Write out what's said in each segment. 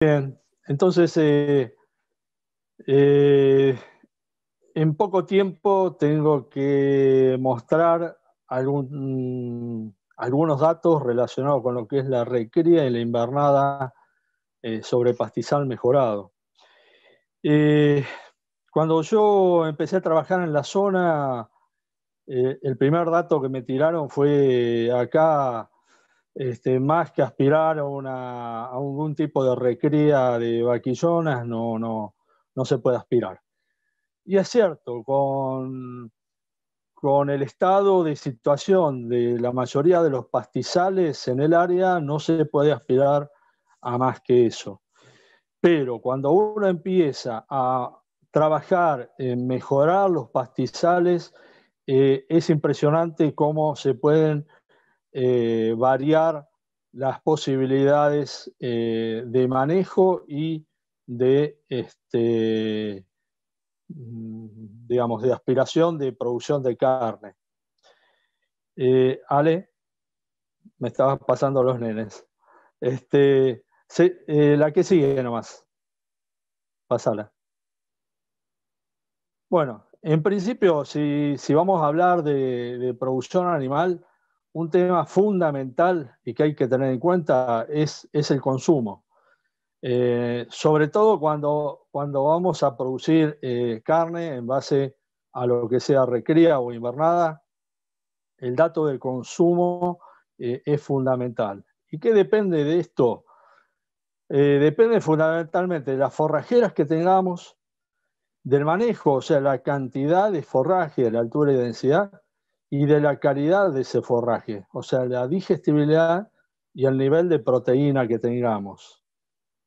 Bien, entonces, eh, eh, en poco tiempo tengo que mostrar algunos datos relacionados con lo que es la recría y la invernada eh, sobre pastizal mejorado. cuando yo empecé a trabajar en la zona, el primer dato que me tiraron fue acá este, más que aspirar a, algún tipo de recría de vaquillonas, no, no, se puede aspirar. Y es cierto, con, con el estado de situación de la mayoría de los pastizales en el área, no se puede aspirar a más que eso. Pero cuando uno empieza a trabajar en mejorar los pastizales, eh, es impresionante cómo se pueden eh, variar las posibilidades eh, de manejo y de, este, mm, digamos, de aspiración de producción de carne. Eh, Ale, me estaba pasando los nenes. Este, la que sigue nomás. Pásala. Bueno, en principio, si, vamos a hablar de producción animal, un tema fundamental y que hay que tener en cuenta es, el consumo. Eh, sobre todo cuando, cuando vamos a producir eh, carne en base a lo que sea recría o invernada, el dato del consumo eh, es fundamental. ¿Y qué depende de esto? depende fundamentalmente de las forrajeras que tengamos, del manejo, o sea, la cantidad de forraje, la altura y densidad, y de la calidad de ese forraje, o sea, la digestibilidad y el nivel de proteína que tengamos.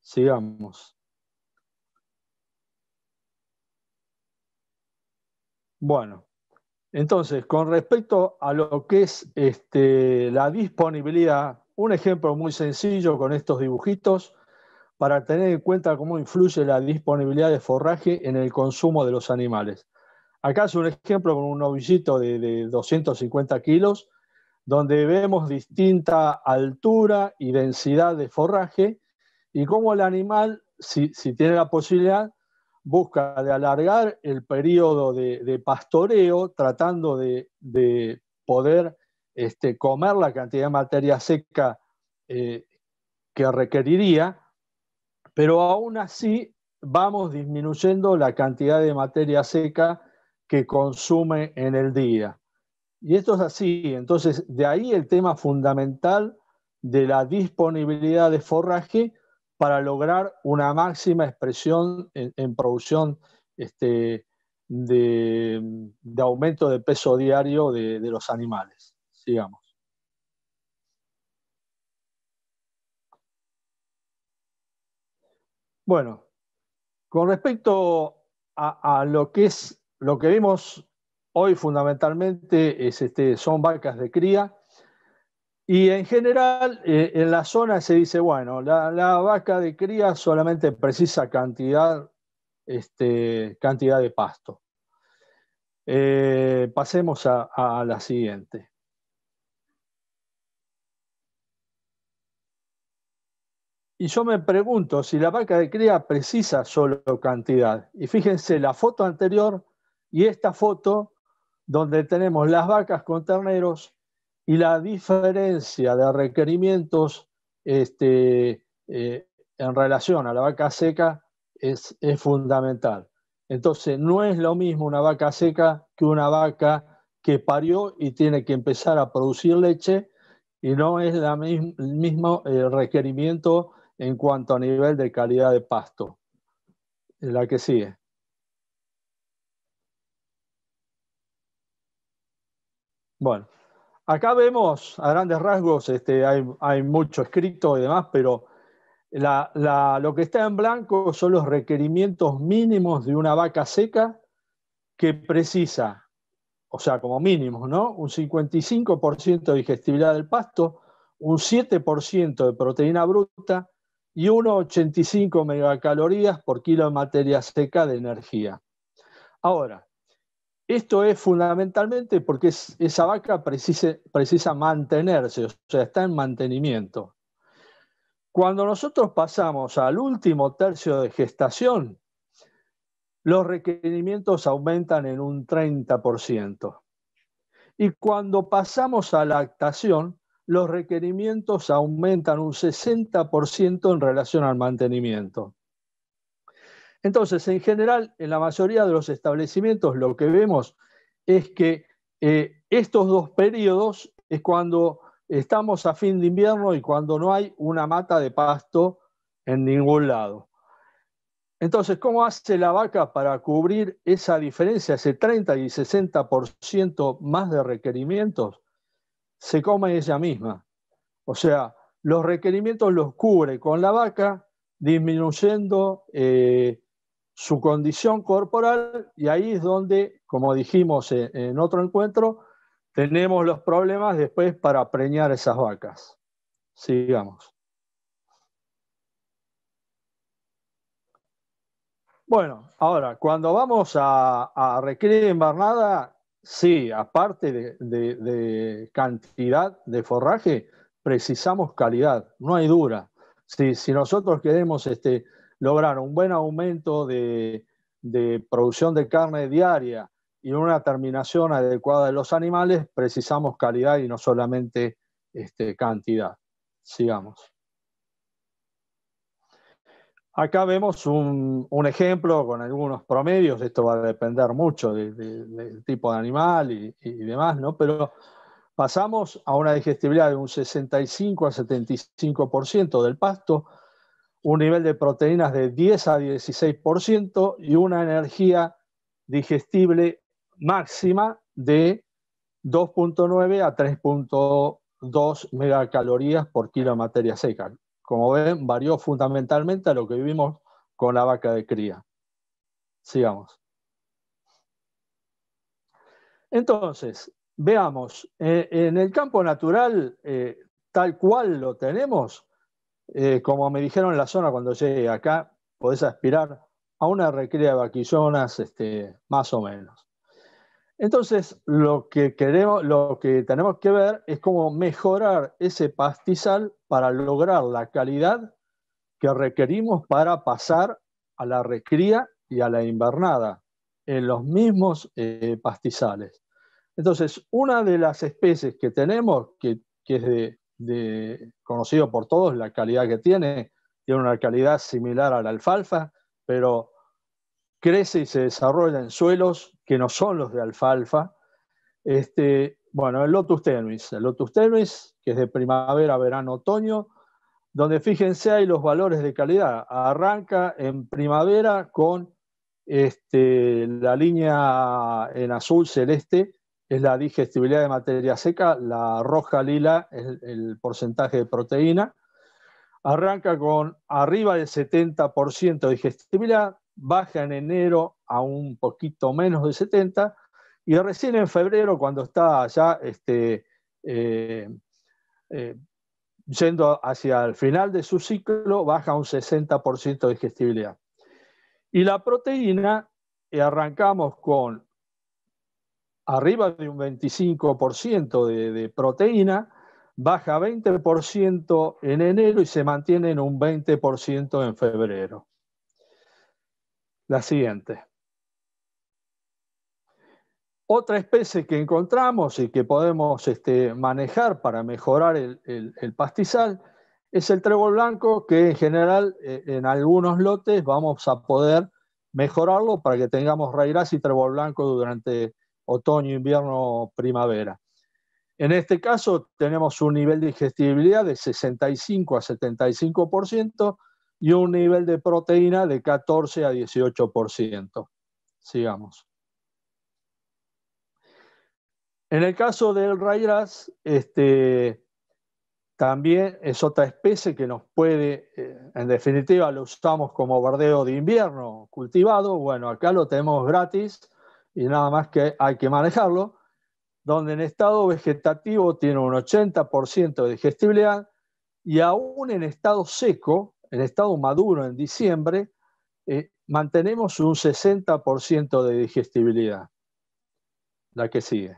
Sigamos. Bueno, entonces, con respecto a lo que es este, la disponibilidad, un ejemplo muy sencillo con estos dibujitos para tener en cuenta cómo influye la disponibilidad de forraje en el consumo de los animales. Acá es un ejemplo con un novillito de, 250 kilos, donde vemos distinta altura y densidad de forraje y cómo el animal, si, tiene la posibilidad, busca de alargar el periodo de, pastoreo tratando de, poder este, comer la cantidad de materia seca eh, que requeriría, pero aún así vamos disminuyendo la cantidad de materia seca que consume en el día. Y esto es así, entonces de ahí el tema fundamental de la disponibilidad de forraje para lograr una máxima expresión en, producción este, de, aumento de peso diario de, los animales. Sigamos. Bueno, con respecto a, lo que es lo que vimos hoy fundamentalmente es este, son vacas de cría. Y en general, eh, en la zona se dice, bueno, la, vaca de cría solamente precisa cantidad, este, cantidad de pasto. Eh, pasemos a, la siguiente. Y yo me pregunto si la vaca de cría precisa solo cantidad. Y fíjense, la foto anterior y esta foto donde tenemos las vacas con terneros y la diferencia de requerimientos este, eh, en relación a la vaca seca es, fundamental. Entonces, no es lo mismo una vaca seca que una vaca que parió y tiene que empezar a producir leche y no es el mismo eh, requerimiento en cuanto a nivel de calidad de pasto. La que sigue. Bueno, acá vemos a grandes rasgos, este, hay, mucho escrito y demás, pero lo que está en blanco son los requerimientos mínimos de una vaca seca que precisa, o sea, como mínimo, ¿no? Un 55% de digestibilidad del pasto, un 7% de proteína bruta y 1,85 megacalorías por kilo de materia seca de energía. Ahora, esto es fundamentalmente porque esa vaca precisa, mantenerse, o sea, está en mantenimiento. Cuando nosotros pasamos al último tercio de gestación, los requerimientos aumentan en un 30%. Y cuando pasamos a la lactación, los requerimientos aumentan un 60% en relación al mantenimiento. Entonces, en general, en la mayoría de los establecimientos lo que vemos es que eh, estos dos periodos es cuando estamos a fin de invierno y cuando no hay una mata de pasto en ningún lado. Entonces, ¿cómo hace la vaca para cubrir esa diferencia, ese 30 y 60% más de requerimientos? Se come ella misma. O sea, los requerimientos los cubre con la vaca, disminuyendo eh, su condición corporal y ahí es donde, como dijimos en otro encuentro, tenemos los problemas después para preñar esas vacas. Sigamos. Bueno, ahora, cuando vamos a, a recrear embarnada, sí, aparte de, cantidad de forraje, precisamos calidad, no hay dura. si nosotros queremos este, lograron un buen aumento de, producción de carne diaria y una terminación adecuada de los animales, precisamos calidad y no solamente este, cantidad. Sigamos. Acá vemos un, ejemplo con algunos promedios, esto va a depender mucho del tipo de animal y, y, demás, ¿no? pero pasamos a una digestibilidad de un 65 a 75% del pasto, un nivel de proteínas de 10 a 16% y una energía digestible máxima de 2.9 a 3.2 megacalorías por kilo de materia seca. Como ven, varió fundamentalmente a lo que vivimos con la vaca de cría. Sigamos. Entonces, veamos, eh, en el campo natural, eh, tal cual lo tenemos, eh, como me dijeron en la zona cuando llegué acá, podés aspirar a una recría de vaquillonas este, más o menos. Entonces, lo que, queremos, lo que tenemos que ver es cómo mejorar ese pastizal para lograr la calidad que requerimos para pasar a la recría y a la invernada en los mismos eh, pastizales. Entonces, una de las especies que tenemos, que, que es de conocido por todos, la calidad que tiene. Tiene una calidad similar a la alfalfa, pero crece y se desarrolla en suelos que no son los de alfalfa. Este, bueno, el lotus tenuis, el lotus que es de primavera, verano, otoño, donde fíjense ahí los valores de calidad. Arranca en primavera con este, la línea en azul celeste, es la digestibilidad de materia seca, la roja lila es el, porcentaje de proteína. Arranca con arriba del 70% de digestibilidad, baja en enero a un poquito menos de 70 y recién en febrero cuando está ya este, eh, eh, yendo hacia el final de su ciclo baja un 60% de digestibilidad. Y la proteína, eh, arrancamos con arriba de un 25% de, proteína, baja 20% en enero y se mantiene en un 20% en febrero. La siguiente. Otra especie que encontramos y que podemos este, manejar para mejorar el, pastizal es el trébol blanco, que en general eh, en algunos lotes vamos a poder mejorarlo para que tengamos raíz y trébol blanco durante otoño, invierno, primavera. En este caso tenemos un nivel de digestibilidad de 65 a 75% y un nivel de proteína de 14 a 18%. Sigamos. En el caso del rayras, este, también es otra especie que nos puede, eh, en definitiva, lo usamos como verdeo de invierno cultivado. Bueno, acá lo tenemos gratis y nada más que hay que manejarlo, donde en estado vegetativo tiene un 80% de digestibilidad y aún en estado seco, en estado maduro en diciembre, eh, mantenemos un 60% de digestibilidad. La que sigue.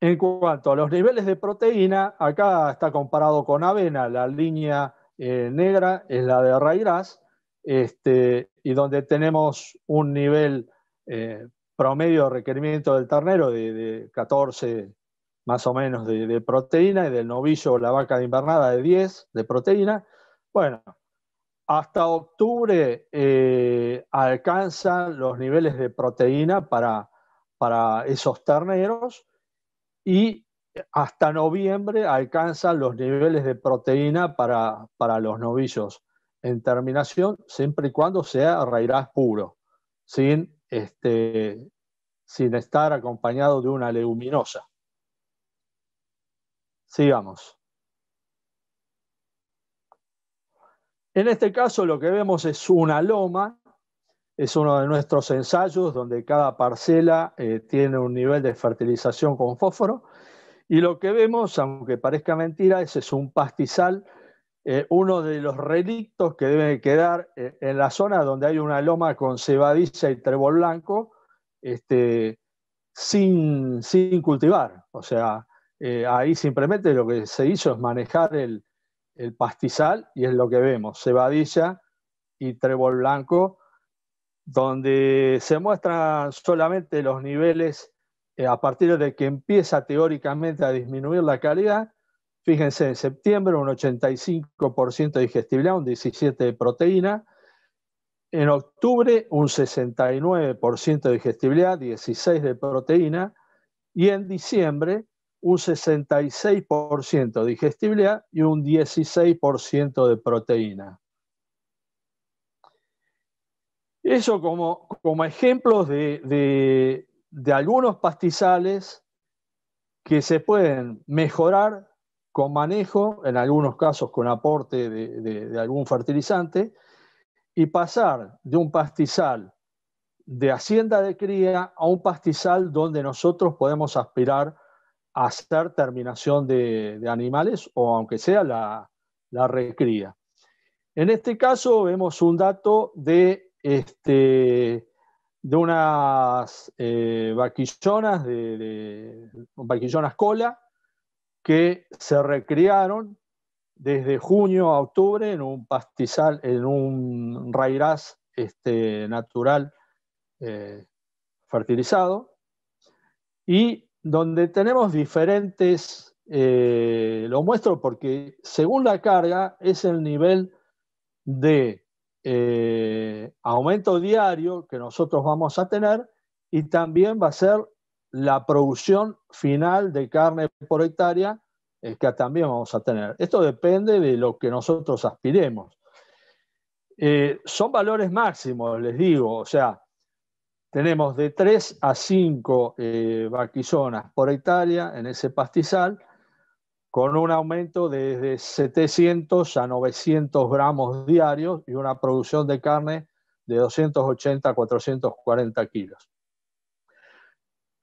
En cuanto a los niveles de proteína, acá está comparado con avena, la línea eh, negra es la de gras, este, y donde tenemos un nivel eh, promedio de requerimiento del ternero de, 14 más o menos de, proteína y del novillo o la vaca de invernada de 10 de proteína. Bueno, hasta octubre eh, alcanzan los niveles de proteína para, para esos terneros y hasta noviembre alcanzan los niveles de proteína para los novillos en terminación siempre y cuando sea arraigás puro, sin, este, sin estar acompañado de una leguminosa. Sigamos. En este caso lo que vemos es una loma, es uno de nuestros ensayos donde cada parcela eh, tiene un nivel de fertilización con fósforo y lo que vemos, aunque parezca mentira, es un pastizal eh, uno de los relictos que debe quedar eh, en la zona donde hay una loma con cebadilla y trébol blanco, este, sin, cultivar. O sea, eh, ahí simplemente lo que se hizo es manejar el, pastizal y es lo que vemos, cebadilla y trébol blanco, donde se muestran solamente los niveles a partir de que empieza teóricamente a disminuir la calidad Fíjense, en septiembre un 85% de digestibilidad, un 17% de proteína. En octubre un 69% de digestibilidad, 16% de proteína. Y en diciembre un 66% de digestibilidad y un 16% de proteína. Eso como, como ejemplos de algunos pastizales que se pueden mejorar con manejo, en algunos casos con aporte de, algún fertilizante, y pasar de un pastizal de hacienda de cría a un pastizal donde nosotros podemos aspirar a hacer terminación de, animales o aunque sea la, recría. En este caso vemos un dato de, este, de unas eh, vaquillonas, de, de, vaquillonas cola, que se recrearon desde junio a octubre en un pastizal, en un este, natural eh, fertilizado, y donde tenemos diferentes, eh, lo muestro porque según la carga es el nivel de eh, aumento diario que nosotros vamos a tener y también va a ser la producción final de carne por hectárea es eh, que también vamos a tener. Esto depende de lo que nosotros aspiremos. Eh, son valores máximos, les digo, o sea, tenemos de 3 a 5 eh, vaquizonas por hectárea en ese pastizal, con un aumento de, de 700 a 900 gramos diarios y una producción de carne de 280 a 440 kilos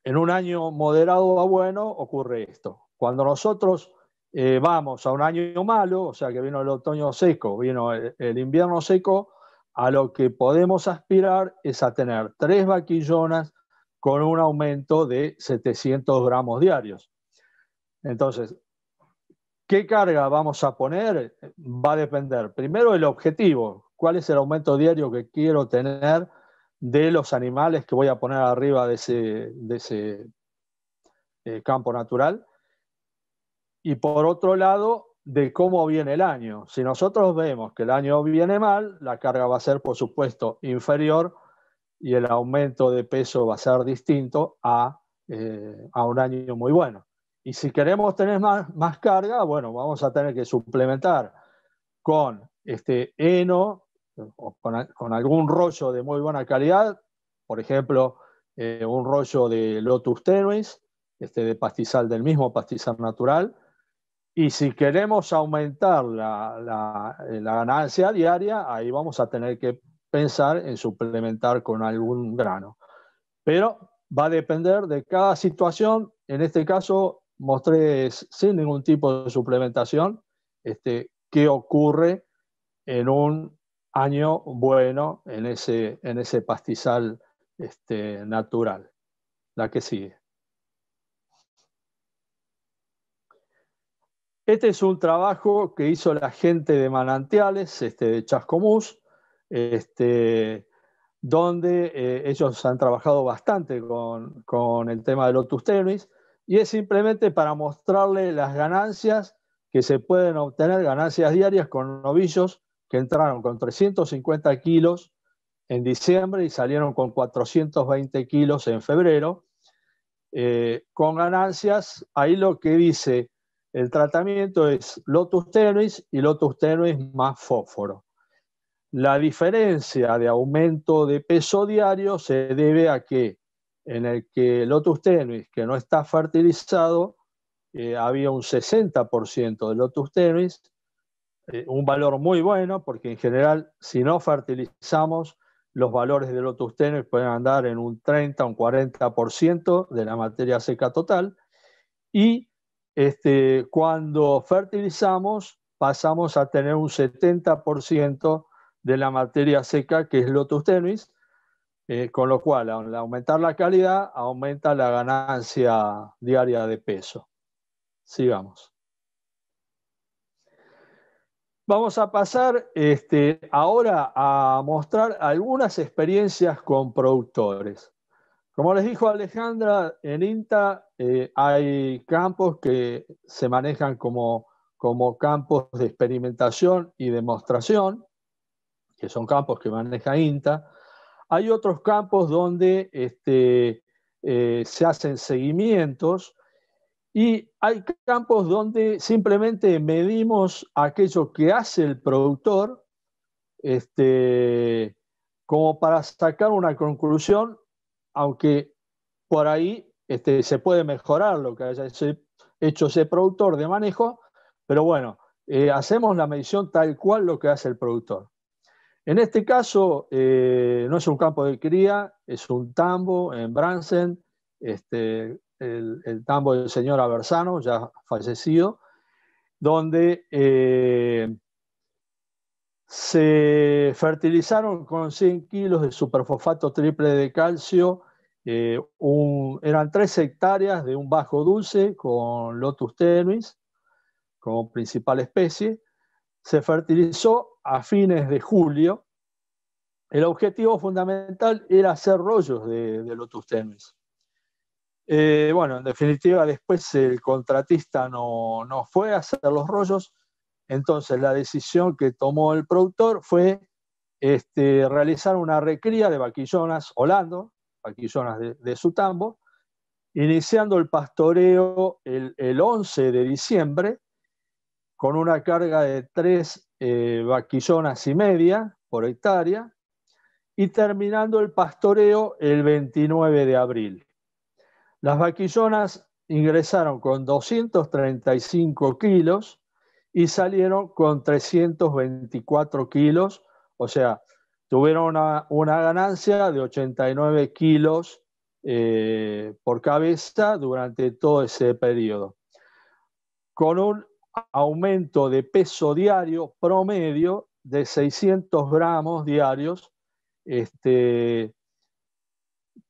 en un año moderado a bueno ocurre esto. Cuando nosotros eh, vamos a un año malo, o sea que vino el otoño seco, vino el, el, invierno seco, a lo que podemos aspirar es a tener tres vaquillonas con un aumento de 700 gramos diarios. Entonces, ¿qué carga vamos a poner? Va a depender primero el objetivo, cuál es el aumento diario que quiero tener de los animales que voy a poner arriba de ese, ese eh, campo natural. Y por otro lado, de cómo viene el año. Si nosotros vemos que el año viene mal, la carga va a ser, por supuesto, inferior y el aumento de peso va a ser distinto a, eh, un año muy bueno. Y si queremos tener más, más, carga, bueno, vamos a tener que suplementar con este heno con, algún rollo de muy buena calidad, por ejemplo, eh, un rollo de Lotus Tenuis, este de pastizal del mismo, pastizal natural. Y si queremos aumentar eh, la, ganancia diaria, ahí vamos a tener que pensar en suplementar con algún grano. Pero va a depender de cada situación. En este caso, mostré sin ningún tipo de suplementación este, qué ocurre en un año bueno en ese, en ese pastizal este, natural. La que sigue. Este es un trabajo que hizo la gente de Manantiales, este, de Chascomús, este, donde eh, ellos han trabajado bastante con, con el tema de Lotus Tennis, y es simplemente para mostrarle las ganancias que se pueden obtener, ganancias diarias con novillos que entraron con 350 kilos en diciembre y salieron con 420 kilos en febrero, eh, con ganancias. Ahí lo que dice el tratamiento es Lotus Tenuis y Lotus Tenuis más fósforo. La diferencia de aumento de peso diario se debe a que en el que Lotus Tenuis, que no está fertilizado, eh, había un 60% de Lotus Tenuis, eh, un valor muy bueno, porque en general, si no fertilizamos, los valores Lotus tenis pueden andar en un 30, o un 40% de la materia seca total. Y este, cuando fertilizamos, pasamos a tener un 70% de la materia seca, que es lotus tenis eh, con lo cual, al aumentar la calidad, aumenta la ganancia diaria de peso. Sigamos. Vamos a pasar este, ahora a mostrar algunas experiencias con productores. Como les dijo Alejandra, en INTA eh, hay campos que se manejan como, campos de experimentación y demostración, que son campos que maneja INTA. Hay otros campos donde este, eh, se hacen seguimientos y hay campos donde simplemente medimos aquello que hace el productor este, como para sacar una conclusión, aunque por ahí este, se puede mejorar lo que haya hecho ese productor de manejo, pero bueno, eh, hacemos la medición tal cual lo que hace el productor. En este caso, eh, no es un campo de cría, es un tambo en Bransen, este, el, tambo del señor Aversano, ya fallecido, donde eh, se fertilizaron con 100 kilos de superfosfato triple de calcio, eh, eran 3 hectáreas de un bajo dulce con lotus tenuis como principal especie. Se fertilizó a fines de julio. El objetivo fundamental era hacer rollos de, lotus tenuis. Eh, bueno, en definitiva, después el contratista no, fue a hacer los rollos, entonces la decisión que tomó el productor fue este, realizar una recría de vaquillonas holando, vaquillonas de, su tambo, iniciando el pastoreo el, 11 de diciembre con una carga de tres eh, vaquillonas y media por hectárea y terminando el pastoreo el 29 de abril. Las vaquillonas ingresaron con 235 kilos y salieron con 324 kilos, o sea, tuvieron una, ganancia de 89 kilos eh, por cabeza durante todo ese periodo, con un aumento de peso diario promedio de 600 gramos diarios, este,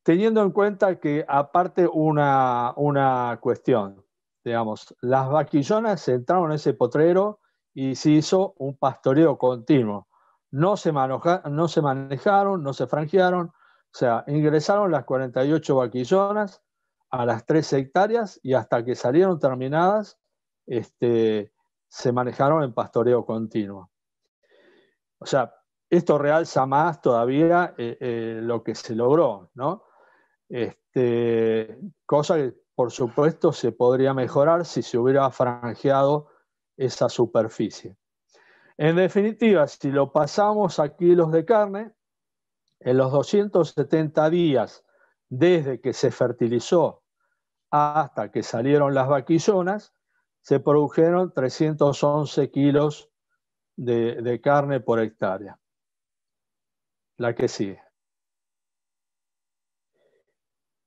teniendo en cuenta que aparte una, una cuestión, digamos, las vaquillonas entraron en ese potrero y se hizo un pastoreo continuo. No se, no se manejaron, no se franjearon, o sea, ingresaron las 48 vaquillonas a las 3 hectáreas y hasta que salieron terminadas, este, se manejaron en pastoreo continuo. O sea, esto realza más todavía eh, eh, lo que se logró, ¿no? Este, cosa que, por supuesto, se podría mejorar si se hubiera franjeado esa superficie. En definitiva, si lo pasamos a kilos de carne, en los 270 días desde que se fertilizó hasta que salieron las vaquillonas, se produjeron 311 kilos de, de carne por hectárea. La que sigue.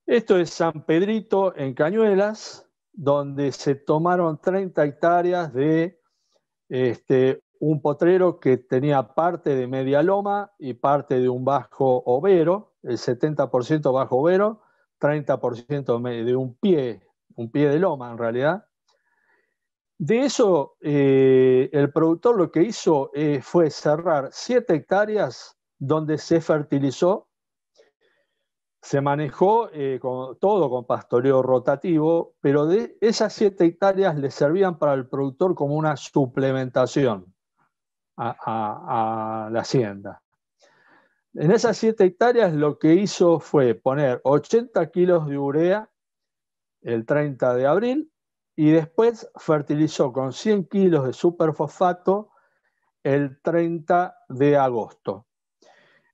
Esto es San Pedrito en Cañuelas, donde se tomaron 30 hectáreas de este, un potrero que tenía parte de media loma y parte de un bajo overo, el 70% bajo overo, 30% de un pie, un pie de loma en realidad. De eso, eh, el productor lo que hizo eh, fue cerrar 7 hectáreas donde se fertilizó se manejó eh, con, todo con pastoreo rotativo, pero de esas siete hectáreas le servían para el productor como una suplementación a, a la hacienda. En esas siete hectáreas lo que hizo fue poner 80 kilos de urea el 30 de abril y después fertilizó con 100 kilos de superfosfato el 30 de agosto.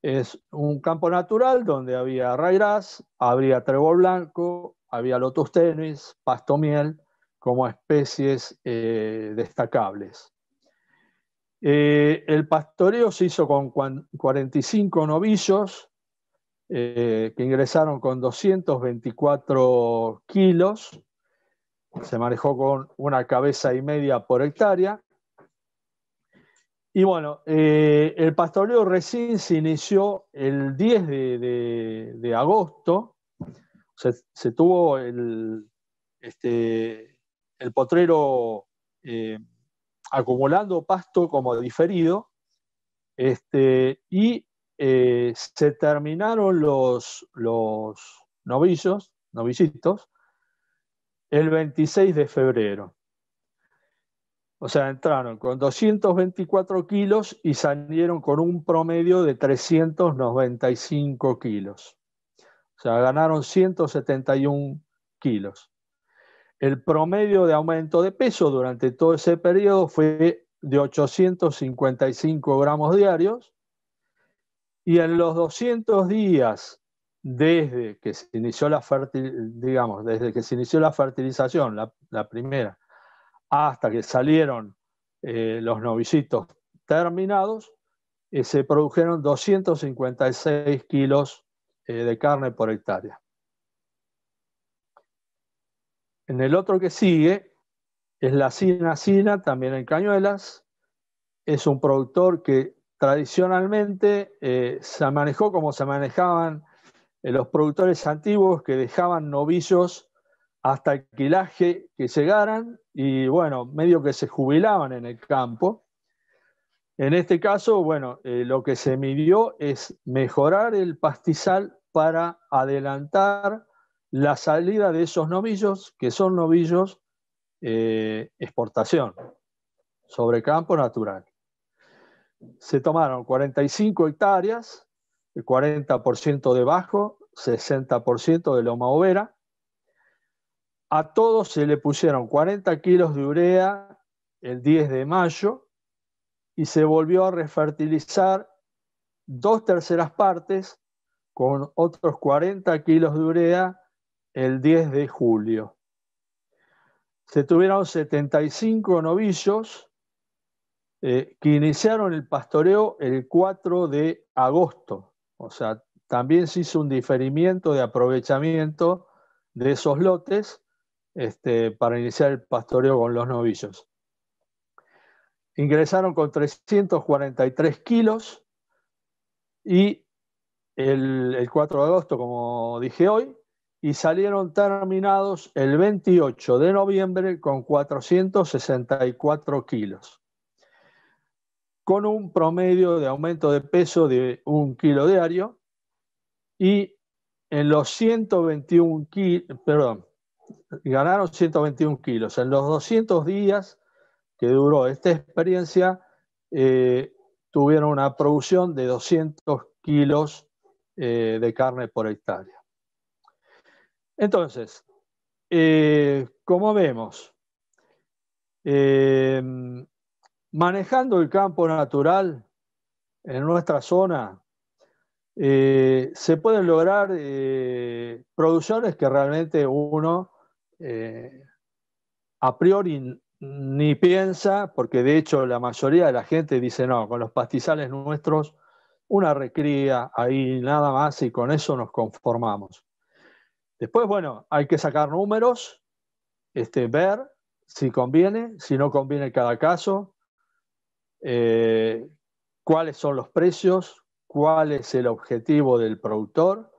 Es un campo natural donde había raigras, había trébol blanco, había lotus tenis, pasto miel, como especies eh, destacables. Eh, el pastoreo se hizo con 45 novillos eh, que ingresaron con 224 kilos, se manejó con una cabeza y media por hectárea y bueno, eh, el pastoreo recién se inició el 10 de, agosto. Se, tuvo el, este, potrero eh, acumulando pasto como diferido. Este, y eh, se terminaron los, los novillos, novillitos, el 26 de febrero. O sea, entraron con 224 kilos y salieron con un promedio de 395 kilos. O sea, ganaron 171 kilos. El promedio de aumento de peso durante todo ese periodo fue de 855 gramos diarios y en los 200 días desde que se inició la, digamos, desde que se inició la fertilización, la, la primera, hasta que salieron eh, los novicitos terminados, eh, se produjeron 256 kilos eh, de carne por hectárea. En el otro que sigue es la Sina, también en Cañuelas. Es un productor que tradicionalmente se manejó como se manejaban los productores antiguos que dejaban novillos hasta el quilaje que llegaran y bueno, medio que se jubilaban en el campo. En este caso, bueno, eh, lo que se midió es mejorar el pastizal para adelantar la salida de esos novillos, que son novillos eh, exportación, sobre campo natural. Se tomaron 45 hectáreas, el 40% de bajo, 60% de loma overa, a todos se le pusieron 40 kilos de urea el 10 de mayo y se volvió a refertilizar dos terceras partes con otros 40 kilos de urea el 10 de julio. Se tuvieron 75 novillos eh, que iniciaron el pastoreo el 4 de agosto. O sea, también se hizo un diferimiento de aprovechamiento de esos lotes este, para iniciar el pastoreo con los novillos. Ingresaron con 343 kilos y el, el 4 de agosto, como dije hoy, y salieron terminados el 28 de noviembre con 464 kilos, con un promedio de aumento de peso de un kilo diario y en los 121 kilos, perdón, ganaron 121 kilos. En los 200 días que duró esta experiencia, eh, tuvieron una producción de 200 kilos eh, de carne por hectárea. Entonces, eh, como vemos, manejando el campo natural en nuestra zona, se pueden lograr producciones que realmente uno eh, a priori ni piensa, porque de hecho la mayoría de la gente dice, no, con los pastizales nuestros, una recría ahí nada más y con eso nos conformamos. Después, bueno, hay que sacar números, este, ver si conviene, si no conviene cada caso, eh, cuáles son los precios, cuál es el objetivo del productor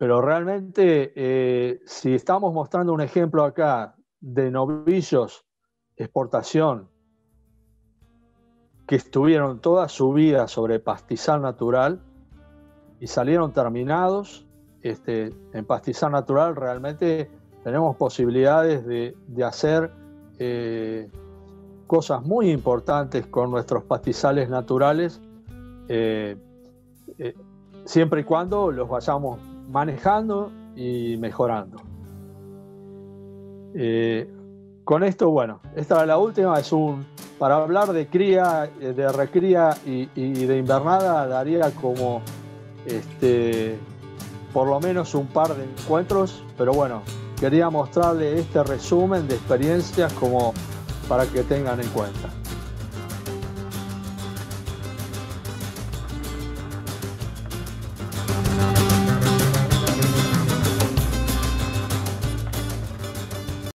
pero realmente, eh, si estamos mostrando un ejemplo acá de novillos, exportación, que estuvieron toda su vida sobre pastizal natural y salieron terminados este, en pastizal natural, realmente tenemos posibilidades de, hacer eh, cosas muy importantes con nuestros pastizales naturales, eh, siempre y cuando los vayamos manejando y mejorando. Eh, con esto, bueno, esta es la última, es un, para hablar de cría, eh, de recría y, y de invernada, daría como este, por lo menos un par de encuentros, pero bueno, quería mostrarle este resumen de experiencias como para que tengan en cuenta.